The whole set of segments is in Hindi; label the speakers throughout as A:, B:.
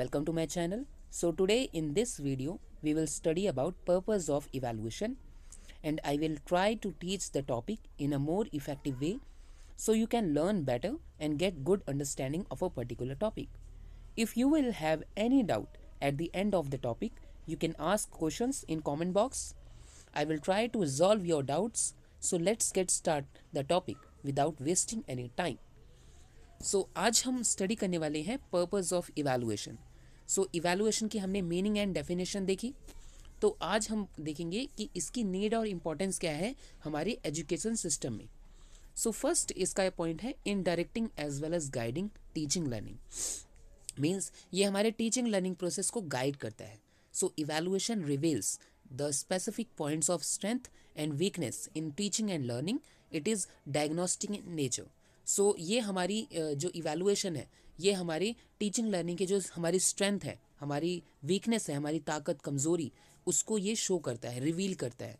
A: welcome to my channel so today in this video we will study about purpose of evaluation and i will try to teach the topic in a more effective way so you can learn better and get good understanding of a particular topic if you will have any doubt at the end of the topic you can ask questions in comment box i will try to resolve your doubts so let's get start the topic without wasting any time so so, आज हम स्टडी करने वाले हैं purpose of evaluation so evaluation की हमने मीनिंग एंड डेफिनेशन देखी तो आज हम देखेंगे कि इसकी नीड और इम्पोर्टेंस क्या है हमारे एजुकेशन सिस्टम में सो so, फर्स्ट इसका पॉइंट है in directing as well as guiding teaching learning means ये हमारे टीचिंग लर्निंग प्रोसेस को गाइड करता है so evaluation reveals the specific points of strength and weakness in teaching and learning it is diagnostic in nature so so, ये हमारी जो इवेलुएशन है ये हमारी टीचिंग लर्निंग की जो हमारी स्ट्रेंथ है हमारी वीकनेस है हमारी ताकत कमज़ोरी उसको ये शो करता है रिवील करता है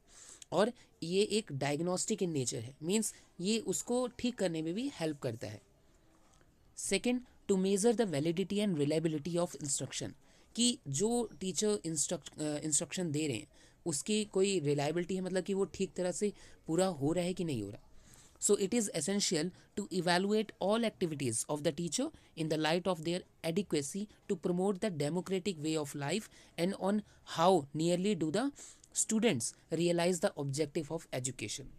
A: और ये एक डायग्नोस्टिक इन नेचर है मीन्स ये उसको ठीक करने में भी हेल्प करता है second to measure the validity and reliability of instruction कि जो टीचर इंस्ट्रक्शन दे रहे हैं उसकी कोई रिलायबिलिटी है मतलब कि वो ठीक तरह से पूरा हो रहा है कि नहीं हो रहा So it is essential to evaluate all activities of the teacher in the light of their adequacy to promote the democratic way of life and on how nearly do the students realize the objective of education.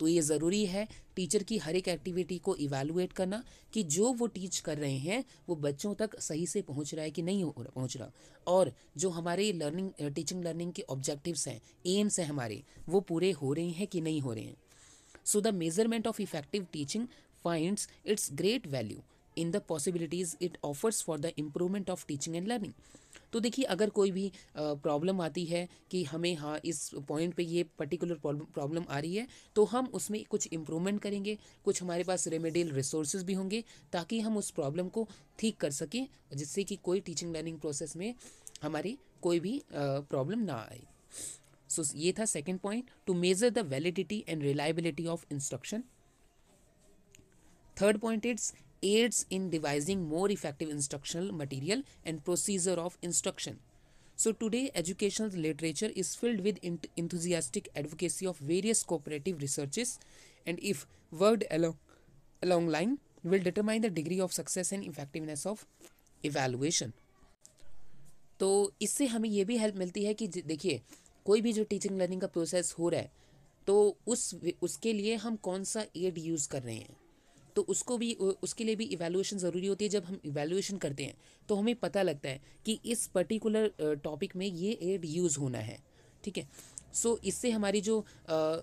A: तो ये ज़रूरी है टीचर की हर एक एक्टिविटी को इवेलुएट करना कि जो वो टीच कर रहे हैं वो बच्चों तक सही से पहुंच रहा है कि नहीं हो रहा पहुँच रहा और जो हमारे लर्निंग टीचिंग लर्निंग के ऑब्जेक्टिव्स हैं एम्स हैं हमारे वो पूरे हो रहे हैं कि नहीं हो रहे हैं So the measurement of effective teaching finds its great value in the possibilities it offers for the improvement of teaching and learning तो देखिए अगर कोई भी प्रॉब्लम आती है कि हमें हाँ इस पॉइंट पे ये पर्टिकुलर प्रॉब्लम आ रही है तो हम उसमें कुछ इम्प्रूवमेंट करेंगे कुछ हमारे पास रेमेडियल रिसोर्सेज भी होंगे ताकि हम उस प्रॉब्लम को ठीक कर सकें जिससे कि कोई टीचिंग लर्निंग प्रोसेस में हमारी कोई भी प्रॉब्लम ना आए सो so, ये था second point to measure the validity and reliability of instruction third point it's aids in devising more effective instructional material and procedure of instruction so today educational literature is filled with enthusiastic advocacy of various cooperative researches and if word along line will determine the degree of success and effectiveness of evaluation तो इससे हमें यह भी हेल्प मिलती है कि देखिए कोई भी जो टीचिंग लर्निंग का प्रोसेस हो रहा है तो उस उसके लिए हम कौन सा एड यूज़ कर रहे हैं तो उसको भी उसके लिए भी इवेलुएशन ज़रूरी होती है जब हम इवेलुएशन करते हैं तो हमें पता लगता है कि इस पर्टिकुलर टॉपिक में ये एड यूज़ होना है ठीक है सो इससे हमारी जो आ,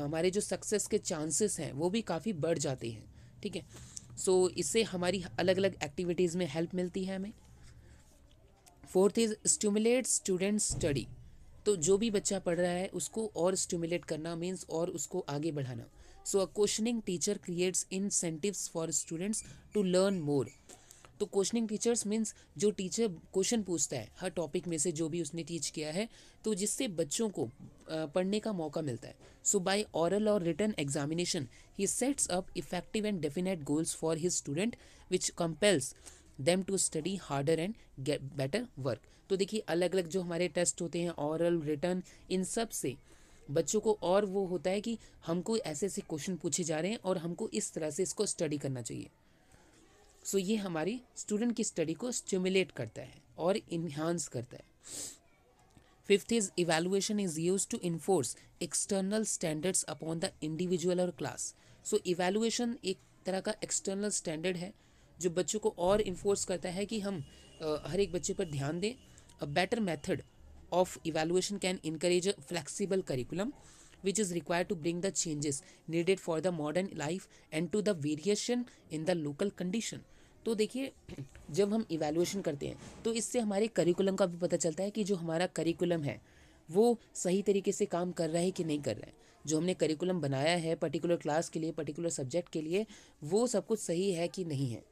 A: हमारे जो सक्सेस के चांसेस हैं वो भी काफ़ी बढ़ जाते हैं ठीक है सो इससे हमारी अलग अलग एक्टिविटीज़ में हेल्प मिलती है हमें fourth is stimulate student study तो जो भी बच्चा पढ़ रहा है उसको और स्टिमुलेट करना मीन्स और उसको आगे बढ़ाना so a questioning teacher creates incentives for students to learn more तो क्वेश्चनिंग टीचर्स मीन्स जो टीचर क्वेश्चन पूछता है हर टॉपिक में से जो भी उसने टीच किया है तो जिससे बच्चों को पढ़ने का मौका मिलता है सो बाय ऑरल और written examination he sets up effective and definite goals for his student which compels them to study harder and get better work तो देखिए अलग अलग जो हमारे टेस्ट होते हैं ऑरल रिटर्न इन सब से बच्चों को और वो होता है कि हमको ऐसे ऐसे क्वेश्चन पूछे जा रहे हैं और हमको इस तरह से इसको स्टडी करना चाहिए सो so, ये हमारी स्टूडेंट की स्टडी को स्टिमुलेट करता है और इन्हांस करता है fifth is evaluation is use to enforce external standards upon the individual और क्लास सो इवेलुएशन एक तरह का एक्सटर्नल स्टैंडर्ड है जो बच्चों को और इन्फोर्स करता है कि हम हर एक बच्चे पर ध्यान दें A better method of evaluation can encourage a flexible curriculum which is required to bring the changes needed for the modern life and to the variation in the local condition तो देखिए जब हम इवेलुएशन करते हैं तो इससे हमारे करिकुलम का भी पता चलता है कि जो हमारा करिकुलम है वो सही तरीके से काम कर रहा है कि नहीं कर रहा है जो हमने करिकुलम बनाया है पर्टिकुलर क्लास के लिए पर्टिकुलर सब्जेक्ट के लिए वो सब कुछ सही है कि नहीं है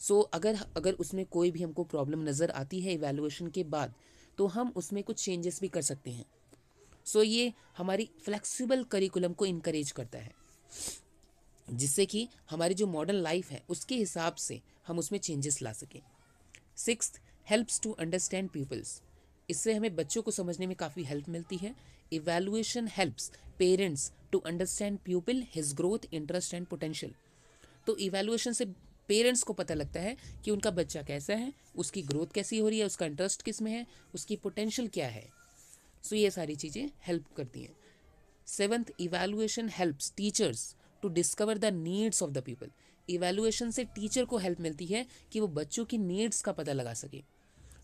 A: सो so, अगर अगर उसमें कोई भी हमको प्रॉब्लम नज़र आती है इवेलुएशन के बाद तो हम उसमें कुछ चेंजेस भी कर सकते हैं सो so, ये हमारी फ्लेक्सिबल करिकुलम को इनक्रेज करता है जिससे कि हमारी जो मॉडर्न लाइफ है उसके हिसाब से हम उसमें चेंजेस ला सकें six helps to understand pupils इससे हमें बच्चों को समझने में काफ़ी हेल्प मिलती है evaluation helps parents to understand pupil his growth interest and potential तो इवेलुएशन से पेरेंट्स को पता लगता है कि उनका बच्चा कैसा है उसकी ग्रोथ कैसी हो रही है उसका इंटरेस्ट किस में है उसकी पोटेंशियल क्या है सो so, ये सारी चीज़ें हेल्प करती हैं seventh evaluation helps teachers to discover the needs of the pupil evaluation से टीचर को हेल्प मिलती है कि वो बच्चों की नीड्स का पता लगा सके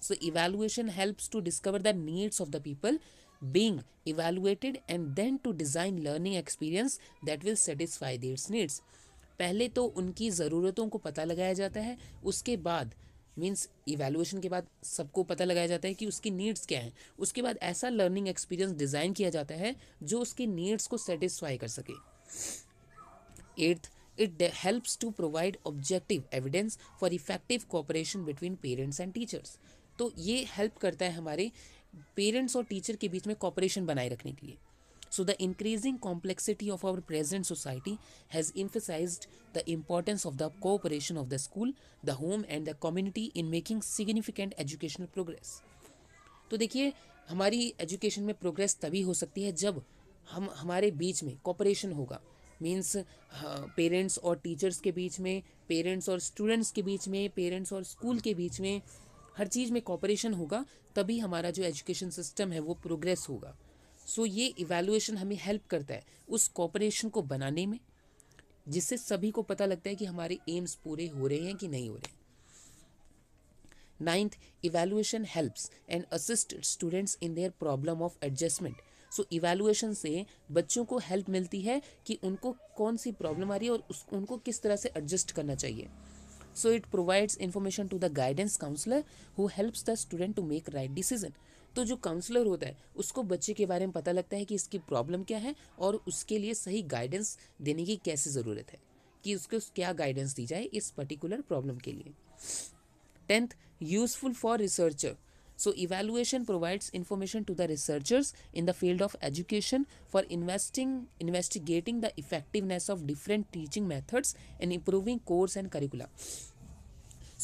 A: so evaluation helps to discover the needs of the pupil being evaluated and then to design learning experience that will satisfy these needs पहले तो उनकी ज़रूरतों को पता लगाया जाता है उसके बाद मीन्स इवेलुएशन के बाद सबको पता लगाया जाता है कि उसकी नीड्स क्या हैं उसके बाद ऐसा लर्निंग एक्सपीरियंस डिज़ाइन किया जाता है जो उसकी नीड्स को सेटिस्फाई कर सके eighth it helps to provide objective evidence for effective cooperation between parents and teachers तो ये हेल्प करता है हमारे पेरेंट्स और टीचर के बीच में कॉपरेशन बनाए रखने के लिए So, the increasing complexity of our present society has emphasized the importance of the cooperation of the school, the home, and the community in making significant educational progress. तो देखिए हमारी एजुकेशन में प्रोग्रेस तभी हो सकती है जब हम हमारे बीच में कॉपरेशन होगा मीन्स पेरेंट्स और टीचर्स के बीच में पेरेंट्स और स्टूडेंट्स के बीच में पेरेंट्स और स्कूल के बीच में हर चीज़ में कॉपरेशन होगा तभी हमारा जो एजुकेशन सिस्टम है वो प्रोग्रेस होगा सो ये इवेलुएशन हमें हेल्प करता है उस कॉपरेशन को बनाने में जिससे सभी को पता लगता है कि हमारे एम्स पूरे हो रहे हैं कि नहीं हो रहे ninth evaluation helps and assist students in their problem of adjustment so evaluation से बच्चों को हेल्प मिलती है कि उनको कौन सी प्रॉब्लम आ रही है और उस उनको किस तरह से एडजस्ट करना चाहिए so it provides information to the guidance counsellor who helps the student to make right decision तो जो काउंसलर होता है उसको बच्चे के बारे में पता लगता है कि इसकी प्रॉब्लम क्या है और उसके लिए सही गाइडेंस देने की कैसे ज़रूरत है कि उसको क्या गाइडेंस दी जाए इस पर्टिकुलर प्रॉब्लम के लिए tenth useful for researcher so evaluation provides information to the researchers in the field of education for investing investigating the effectiveness of different teaching methods and improving course and curriculum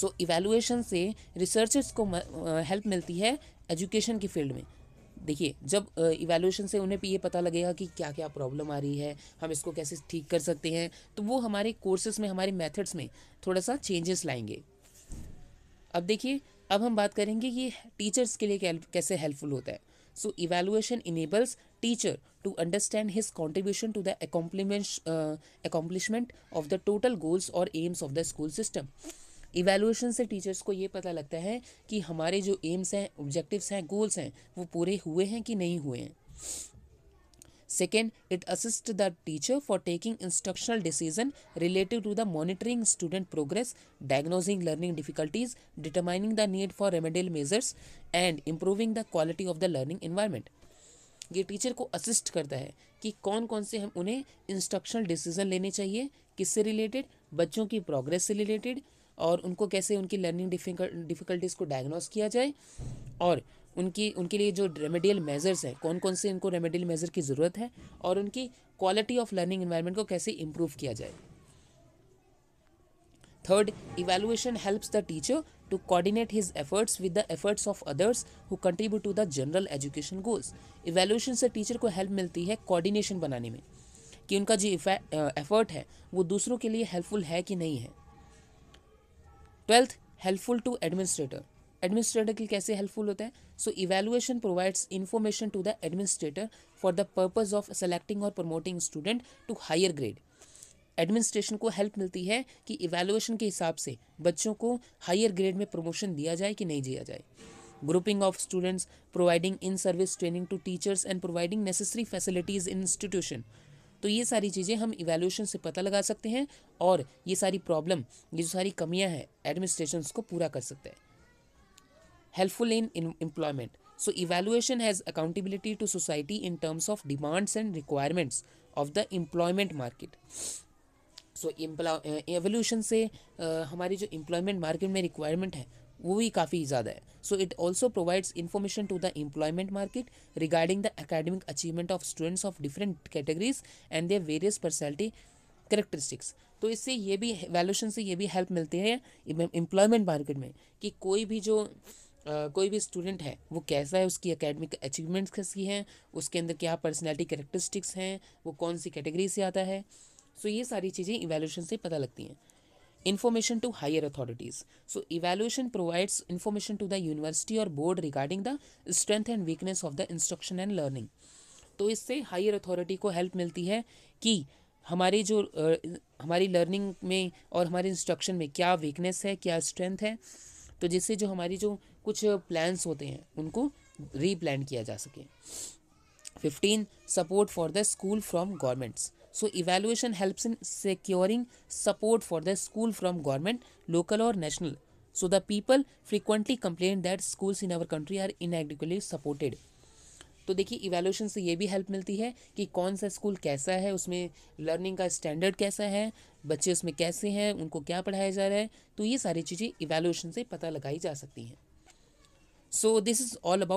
A: so evaluation से रिसर्चर्स को हेल्प uh, मिलती है एजुकेशन की फील्ड में देखिए जब इवेल्यूशन से उन्हें ये पता लगेगा कि क्या क्या प्रॉब्लम आ रही है हम इसको कैसे ठीक कर सकते हैं तो वो हमारे कोर्सेज में हमारे मेथड्स में थोड़ा सा चेंजेस लाएंगे अब देखिए अब हम बात करेंगे ये टीचर्स के लिए कैसे हेल्पफुल होता है so evaluation enables teacher to understand his contribution to the accomplishment accomplishment of the total goals और aims of the school system evaluation से टीचर्स को ये पता लगता है कि हमारे जो एम्स हैं ऑब्जेक्टिव्स हैं गोल्स हैं वो पूरे हुए हैं कि नहीं हुए हैं second it assist the teacher for taking instructional decision related to the monitoring student progress diagnosing learning difficulties determining the need for remedial measures and improving the quality of the learning environment ये टीचर को असिस्ट करता है कि कौन कौन से हम उन्हें इंस्ट्रक्शनल डिसीजन लेने चाहिए किससे रिलेटेड बच्चों की प्रोग्रेस से रिलेटेड और उनको कैसे उनकी लर्निंग डिफ़िकल्टीज़ को डायग्नोस किया जाए और उनकी उनके लिए जो रेमेडियल मेजर्स हैं कौन कौन से इनको रेमेडियल मेज़र की ज़रूरत है और उनकी क्वालिटी ऑफ लर्निंग इन्वायरमेंट को कैसे इम्प्रूव किया जाए third evaluation helps the teacher to coordinate his efforts with the efforts of others who contribute to the general education goals evaluation से टीचर को हेल्प मिलती है कोऑर्डिनेशन बनाने में कि उनका जो एफर्ट है वो दूसरों के लिए हेल्पफुल है कि नहीं है twelfth helpful to administrator administrator के कैसे हेल्पफुल होते हैं so evaluation provides information to the administrator for the purpose of selecting और promoting student to higher grade administration को हेल्प मिलती है कि इवेलुएशन के हिसाब से बच्चों को हायर ग्रेड में प्रमोशन दिया जाए कि नहीं दिया जाए grouping of students providing in service training to teachers and providing necessary facilities in institution तो ये सारी चीज़ें हम इवेल्यूशन से पता लगा सकते हैं और ये सारी प्रॉब्लम ये जो सारी कमियां हैं एडमिनिस्ट्रेशन को पूरा कर सकते हैं helpful in employment so evaluation has accountability to society in terms of demands and requirements of the employment market so evolution से uh, हमारी जो एम्प्लॉयमेंट मार्केट में रिक्वायरमेंट है वो भी काफ़ी ज़्यादा है so it also provides information to the employment market regarding the academic achievement of students of different categories and their various personality characteristics तो इससे ये भी वैल्यूशन से ये भी हेल्प मिलती है एम्प्लॉयमेंट मार्केट में कि कोई भी जो Uh, कोई भी स्टूडेंट है वो कैसा है उसकी एकेडमिक अचीवमेंट्स कैसी हैं उसके अंदर क्या पर्सनैलिटी करेक्टरिस्टिक्स हैं वो कौन सी कैटेगरी से आता है सो so, ये सारी चीज़ें इवेल्यूशन से पता लगती हैं information to higher authorities so evaluation provides information to the university or board regarding the strength and weakness of the instruction and learning तो इससे हायर अथॉरिटी को हेल्प मिलती है कि हमारी जो हमारी लर्निंग में और हमारे इंस्ट्रक्शन में क्या वीकनेस है क्या स्ट्रेंथ है तो जिससे जो हमारी जो कुछ प्लान्स होते हैं उनको रीप्लान किया जा सके fifteen support for the school from governments so evaluation helps in securing support for the school from government local और national so the people frequently complain that schools in our country are inadequately supported तो देखिए इवेल्युएशन से ये भी हेल्प मिलती है कि कौन सा स्कूल कैसा है उसमें लर्निंग का स्टैंडर्ड कैसा है बच्चे उसमें कैसे हैं उनको क्या पढ़ाया जा रहा है तो ये सारी चीज़ें इवेलुएशन से पता लगाई जा सकती हैं so this is all about